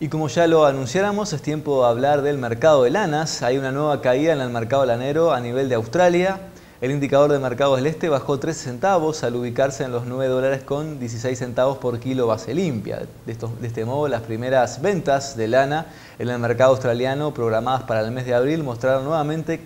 Y como ya lo anunciáramos, es tiempo de hablar del mercado de lanas. Hay una nueva caída en el mercado lanero a nivel de Australia. El indicador de mercado del este bajó 13 centavos al ubicarse en los 9 dólares con 16 centavos por kilo base limpia. De, de, este modo, las primeras ventas de lana en el mercado australiano programadas para el mes de abril mostraron nuevamente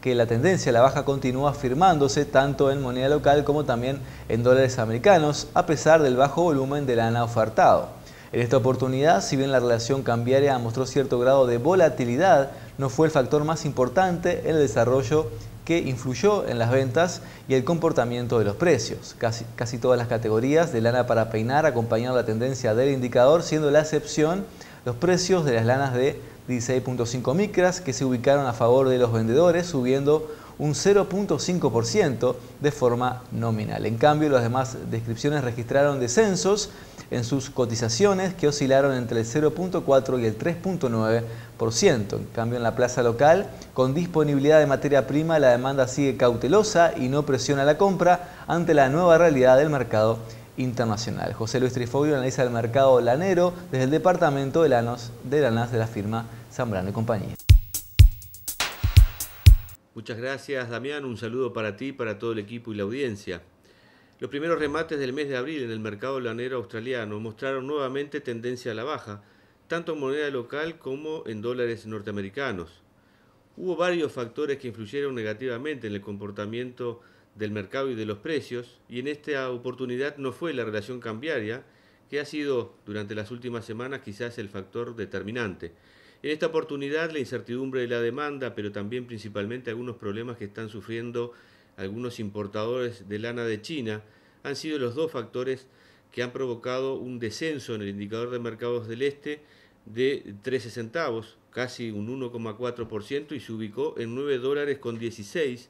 que la tendencia a la baja continúa firmándose tanto en moneda local como también en dólares americanos, a pesar del bajo volumen de lana ofertado. En esta oportunidad, si bien la relación cambiaria mostró cierto grado de volatilidad, no fue el factor más importante en el desarrollo que influyó en las ventas y el comportamiento de los precios. Casi, todas las categorías de lana para peinar acompañaron la tendencia del indicador, siendo la excepción los precios de las lanas de 16.5 micras que se ubicaron a favor de los vendedores, subiendo un 0.5% de forma nominal. En cambio, las demás descripciones registraron descensos en sus cotizaciones que oscilaron entre el 0.4 y el 3.9%. En cambio, en la plaza local, con disponibilidad de materia prima, la demanda sigue cautelosa y no presiona la compra ante la nueva realidad del mercado internacional. José Luis Trifoglio analiza el mercado lanero desde el departamento de lanos de, de la firma Zambrano y compañía. Muchas gracias Damián, un saludo para ti, para todo el equipo y la audiencia. Los primeros remates del mes de abril en el mercado lanero australiano mostraron nuevamente tendencia a la baja, tanto en moneda local como en dólares norteamericanos. Hubo varios factores que influyeron negativamente en el comportamiento del mercado y de los precios, y en esta oportunidad no fue la relación cambiaria, que ha sido durante las últimas semanas quizás el factor determinante. En esta oportunidad la incertidumbre de la demanda, pero también principalmente algunos problemas que están sufriendo algunos importadores de lana de China han sido los dos factores que han provocado un descenso en el indicador de mercados del este de 13 centavos, casi un 1,4% y se ubicó en 9 dólares con 16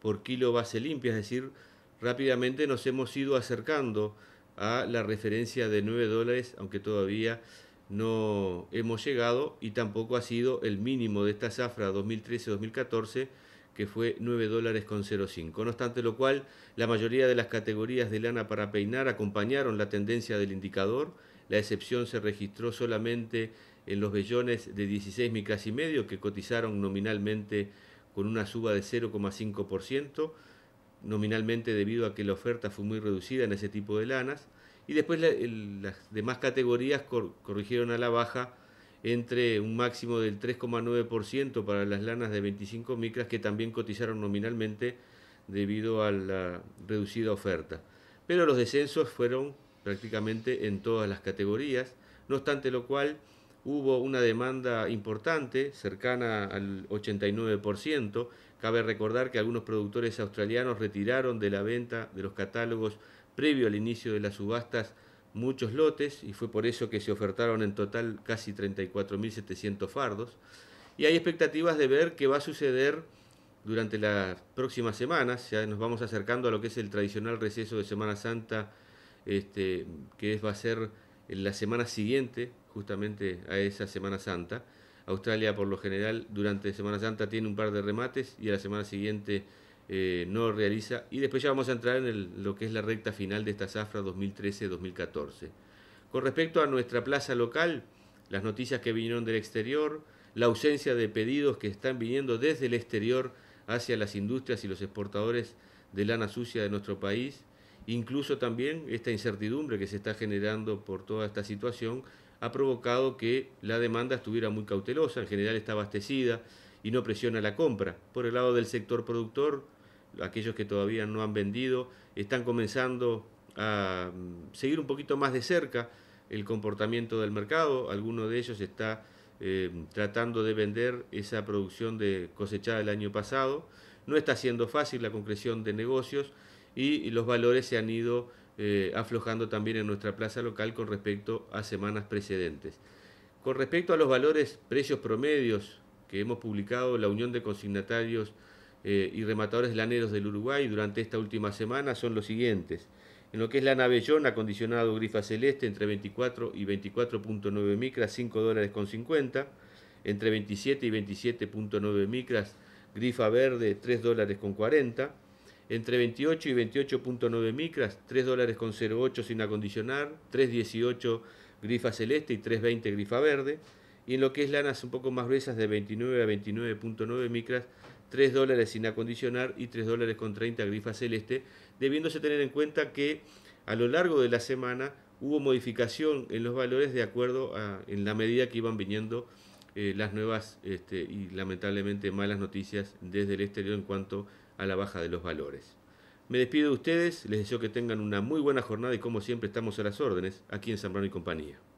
por kilo base limpia, es decir, rápidamente nos hemos ido acercando a la referencia de 9 dólares, aunque todavía no hemos llegado y tampoco ha sido el mínimo de esta zafra 2013-2014 que fue 9 dólares con 0,5. No obstante lo cual, la mayoría de las categorías de lana para peinar acompañaron la tendencia del indicador. La excepción se registró solamente en los vellones de 16 micas y medio que cotizaron nominalmente con una suba de 0,5%, nominalmente debido a que la oferta fue muy reducida en ese tipo de lanas. Y después las demás categorías corrigieron a la baja entre un máximo del 3,9% para las lanas de 25 micras que también cotizaron nominalmente debido a la reducida oferta. Pero los descensos fueron prácticamente en todas las categorías, no obstante lo cual hubo una demanda importante, cercana al 89%. Cabe recordar que algunos productores australianos retiraron de la venta de los catálogos previo al inicio de las subastas muchos lotes y fue por eso que se ofertaron en total casi 34.700 fardos. Y hay expectativas de ver qué va a suceder durante las próximas semanas. Ya nos vamos acercando a lo que es el tradicional receso de Semana Santa, este, que va a ser en la semana siguiente justamente a esa Semana Santa. Australia por lo general durante Semana Santa tiene un par de remates y a la semana siguiente eh, no realiza. Y después ya vamos a entrar en lo que es la recta final de esta zafra 2013-2014. Con respecto a nuestra plaza local, las noticias que vinieron del exterior, la ausencia de pedidos que están viniendo desde el exterior hacia las industrias y los exportadores de lana sucia de nuestro país, incluso también esta incertidumbre que se está generando por toda esta situación ha provocado que la demanda estuviera muy cautelosa, en general está abastecida y no presiona la compra. Por el lado del sector productor, aquellos que todavía no han vendido, están comenzando a mm, seguir un poquito más de cerca el comportamiento del mercado. Alguno de ellos está eh, tratando de vender esa producción de cosechada del año pasado. No está siendo fácil la concreción de negocios y los valores se han ido eh, aflojando también en nuestra plaza local con respecto a semanas precedentes. Con respecto a los valores precios promedios que hemos publicado la Unión de Consignatarios eh, y rematadores laneros del Uruguay durante esta última semana son los siguientes. En lo que es la navellón, acondicionado grifa celeste entre 24 y 24.9 micras, 5 dólares con 50. Entre 27 y 27.9 micras, grifa verde, 3 dólares con 40. Entre 28 y 28.9 micras, 3 dólares con 08 sin acondicionar, 3.18 grifa celeste y 3.20 grifa verde. Y en lo que es lanas un poco más gruesas de 29 a 29.9 micras, 3 dólares sin acondicionar y 3 dólares con 30 grifas celeste, debiéndose tener en cuenta que a lo largo de la semana hubo modificación en los valores de acuerdo a en la medida que iban viniendo eh, las nuevas este, y lamentablemente malas noticias desde el exterior en cuanto a la baja de los valores. Me despido de ustedes, les deseo que tengan una muy buena jornada y como siempre estamos a las órdenes aquí en Zambrano y compañía.